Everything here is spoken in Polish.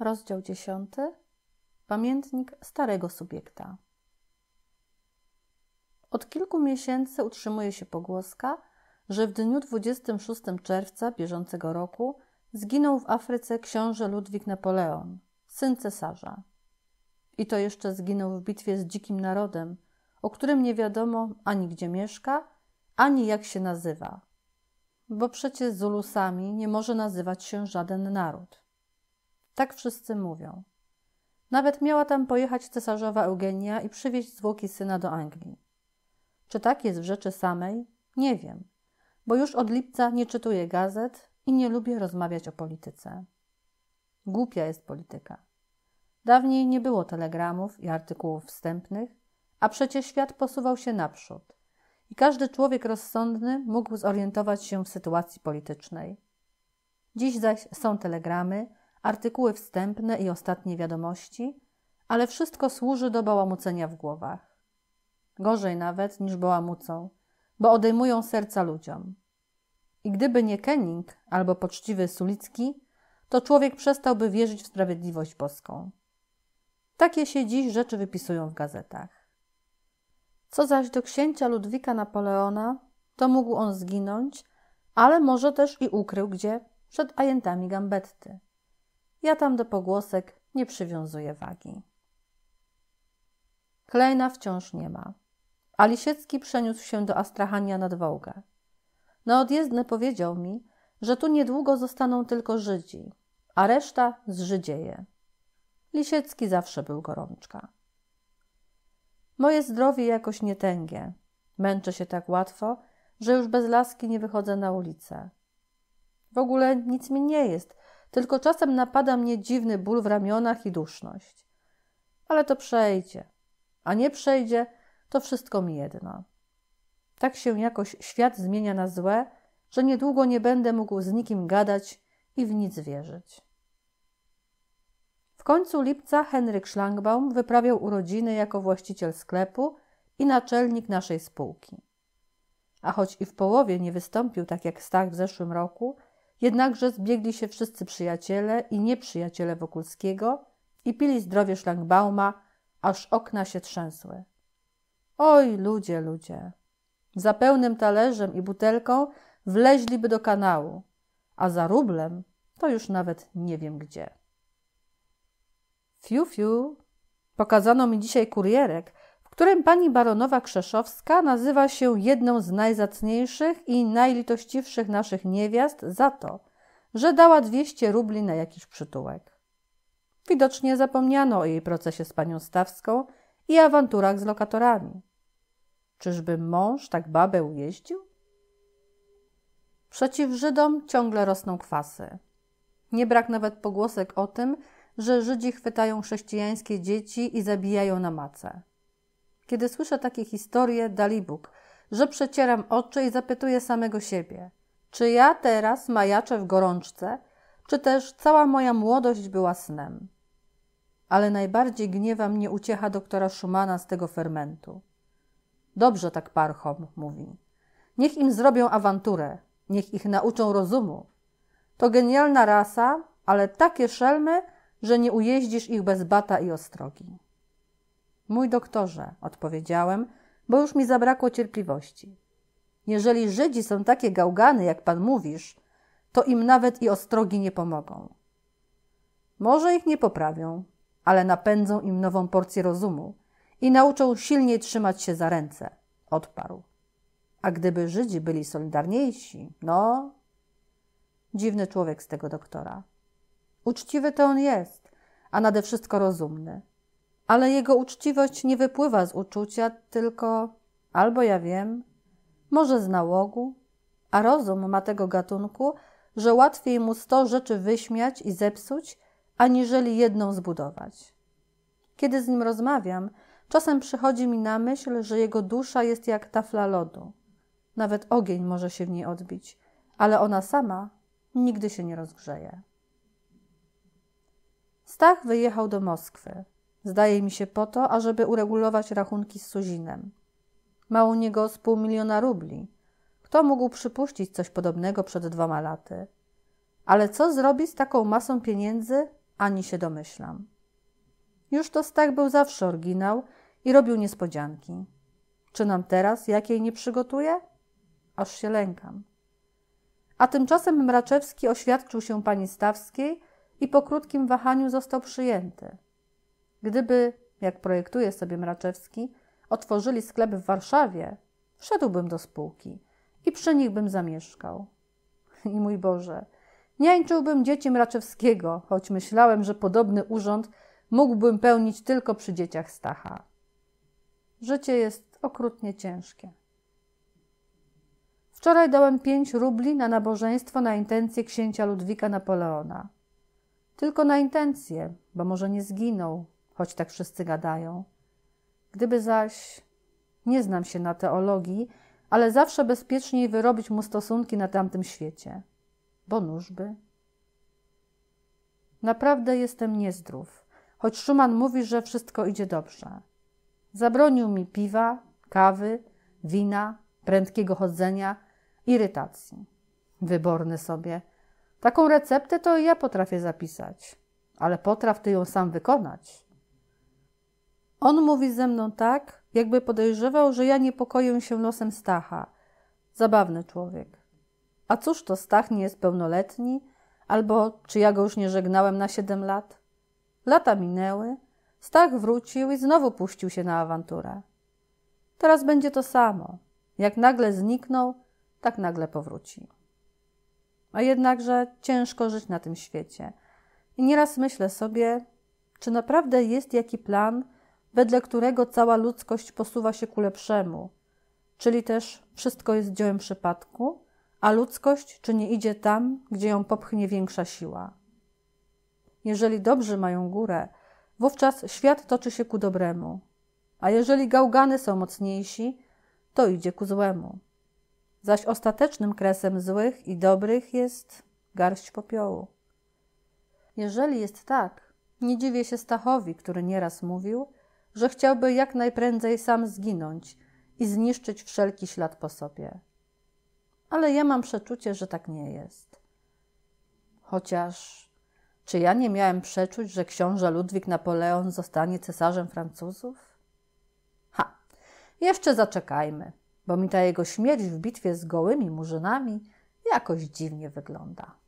Rozdział 10. Pamiętnik starego subiekta. Od kilku miesięcy utrzymuje się pogłoska, że w dniu 26 czerwca bieżącego roku zginął w Afryce książę Ludwik Napoleon, syn cesarza. I to jeszcze zginął w bitwie z dzikim narodem, o którym nie wiadomo ani gdzie mieszka, ani jak się nazywa. Bo przecież Zulusami nie może nazywać się żaden naród. Tak wszyscy mówią. Nawet miała tam pojechać cesarzowa Eugenia i przywieźć zwłoki syna do Anglii. Czy tak jest w rzeczy samej? Nie wiem, bo już od lipca nie czytuję gazet i nie lubię rozmawiać o polityce. Głupia jest polityka. Dawniej nie było telegramów i artykułów wstępnych, a przecież świat posuwał się naprzód i każdy człowiek rozsądny mógł zorientować się w sytuacji politycznej. Dziś zaś są telegramy, artykuły wstępne i ostatnie wiadomości, ale wszystko służy do bałamucenia w głowach. Gorzej nawet niż bałamucą, bo odejmują serca ludziom. I gdyby nie Kenning albo poczciwy Sulicki, to człowiek przestałby wierzyć w sprawiedliwość boską. Takie się dziś rzeczy wypisują w gazetach. Co zaś do księcia Ludwika Napoleona, to mógł on zginąć, ale może też i ukrył gdzie przed ajentami Gambetty. Ja tam do pogłosek nie przywiązuję wagi. Klejna wciąż nie ma. A Lisiecki przeniósł się do astrahania nad Wołgę. Na odjezdne powiedział mi, że tu niedługo zostaną tylko Żydzi, a reszta zżydzieje. Lisiecki zawsze był gorączka. Moje zdrowie jakoś nie tęgie. Męczę się tak łatwo, że już bez laski nie wychodzę na ulicę. W ogóle nic mi nie jest, tylko czasem napada mnie dziwny ból w ramionach i duszność. Ale to przejdzie. A nie przejdzie, to wszystko mi jedno. Tak się jakoś świat zmienia na złe, że niedługo nie będę mógł z nikim gadać i w nic wierzyć. W końcu lipca Henryk Szlangbaum wyprawiał urodziny jako właściciel sklepu i naczelnik naszej spółki. A choć i w połowie nie wystąpił tak jak Stach w zeszłym roku – Jednakże zbiegli się wszyscy przyjaciele i nieprzyjaciele Wokulskiego i pili zdrowie szlangbauma, aż okna się trzęsły. Oj, ludzie, ludzie! Za pełnym talerzem i butelką wleźliby do kanału, a za rublem to już nawet nie wiem gdzie. Fiu, fiu, pokazano mi dzisiaj kurierek – którym pani baronowa Krzeszowska nazywa się jedną z najzacniejszych i najlitościwszych naszych niewiast za to, że dała 200 rubli na jakiś przytułek. Widocznie zapomniano o jej procesie z panią Stawską i awanturach z lokatorami. Czyżby mąż tak babę ujeździł? Przeciw Żydom ciągle rosną kwasy. Nie brak nawet pogłosek o tym, że Żydzi chwytają chrześcijańskie dzieci i zabijają na mace. Kiedy słyszę takie historie, dalibóg, że przecieram oczy i zapytuję samego siebie, czy ja teraz majaczę w gorączce, czy też cała moja młodość była snem. Ale najbardziej gniewa mnie uciecha doktora Szumana z tego fermentu. Dobrze tak parchom, mówi. Niech im zrobią awanturę, niech ich nauczą rozumu. To genialna rasa, ale takie szelmy, że nie ujeździsz ich bez bata i ostrogi. Mój doktorze, odpowiedziałem, bo już mi zabrakło cierpliwości. Jeżeli Żydzi są takie gałgany, jak pan mówisz, to im nawet i ostrogi nie pomogą. Może ich nie poprawią, ale napędzą im nową porcję rozumu i nauczą silniej trzymać się za ręce, odparł. A gdyby Żydzi byli solidarniejsi, no. Dziwny człowiek z tego doktora. Uczciwy to on jest, a nade wszystko rozumny ale jego uczciwość nie wypływa z uczucia, tylko albo ja wiem, może z nałogu, a rozum ma tego gatunku, że łatwiej mu sto rzeczy wyśmiać i zepsuć, aniżeli jedną zbudować. Kiedy z nim rozmawiam, czasem przychodzi mi na myśl, że jego dusza jest jak tafla lodu. Nawet ogień może się w niej odbić, ale ona sama nigdy się nie rozgrzeje. Stach wyjechał do Moskwy. Zdaje mi się po to, ażeby uregulować rachunki z Suzinem. Ma u niego z pół miliona rubli. Kto mógł przypuścić coś podobnego przed dwoma laty? Ale co zrobi z taką masą pieniędzy, ani się domyślam. Już to Stach był zawsze oryginał i robił niespodzianki. Czy nam teraz jakiej nie przygotuje? Aż się lękam. A tymczasem Mraczewski oświadczył się pani Stawskiej i po krótkim wahaniu został przyjęty. Gdyby, jak projektuje sobie Mraczewski, otworzyli sklep w Warszawie, wszedłbym do spółki i przy nich bym zamieszkał. I mój Boże, niańczyłbym dzieci Mraczewskiego, choć myślałem, że podobny urząd mógłbym pełnić tylko przy dzieciach Stacha. Życie jest okrutnie ciężkie. Wczoraj dałem pięć rubli na nabożeństwo na intencje księcia Ludwika Napoleona. Tylko na intencje, bo może nie zginął, choć tak wszyscy gadają. Gdyby zaś nie znam się na teologii, ale zawsze bezpieczniej wyrobić mu stosunki na tamtym świecie, bo nóżby. Naprawdę jestem niezdrów, choć Szuman mówi, że wszystko idzie dobrze. Zabronił mi piwa, kawy, wina, prędkiego chodzenia, irytacji. Wyborny sobie. Taką receptę to ja potrafię zapisać, ale potraf ty ją sam wykonać. On mówi ze mną tak, jakby podejrzewał, że ja niepokoję się losem Stacha. Zabawny człowiek. A cóż to Stach nie jest pełnoletni? Albo czy ja go już nie żegnałem na siedem lat? Lata minęły, Stach wrócił i znowu puścił się na awanturę. Teraz będzie to samo. Jak nagle zniknął, tak nagle powróci. A jednakże ciężko żyć na tym świecie. I nieraz myślę sobie, czy naprawdę jest jaki plan, wedle którego cała ludzkość posuwa się ku lepszemu, czyli też wszystko jest dziełem przypadku, a ludzkość czy nie idzie tam, gdzie ją popchnie większa siła. Jeżeli dobrzy mają górę, wówczas świat toczy się ku dobremu, a jeżeli gałgany są mocniejsi, to idzie ku złemu. Zaś ostatecznym kresem złych i dobrych jest garść popiołu. Jeżeli jest tak, nie dziwię się Stachowi, który nieraz mówił, że chciałby jak najprędzej sam zginąć i zniszczyć wszelki ślad po sobie. Ale ja mam przeczucie, że tak nie jest. Chociaż czy ja nie miałem przeczuć, że książę Ludwik Napoleon zostanie cesarzem Francuzów? Ha, jeszcze zaczekajmy, bo mi ta jego śmierć w bitwie z gołymi murzynami jakoś dziwnie wygląda.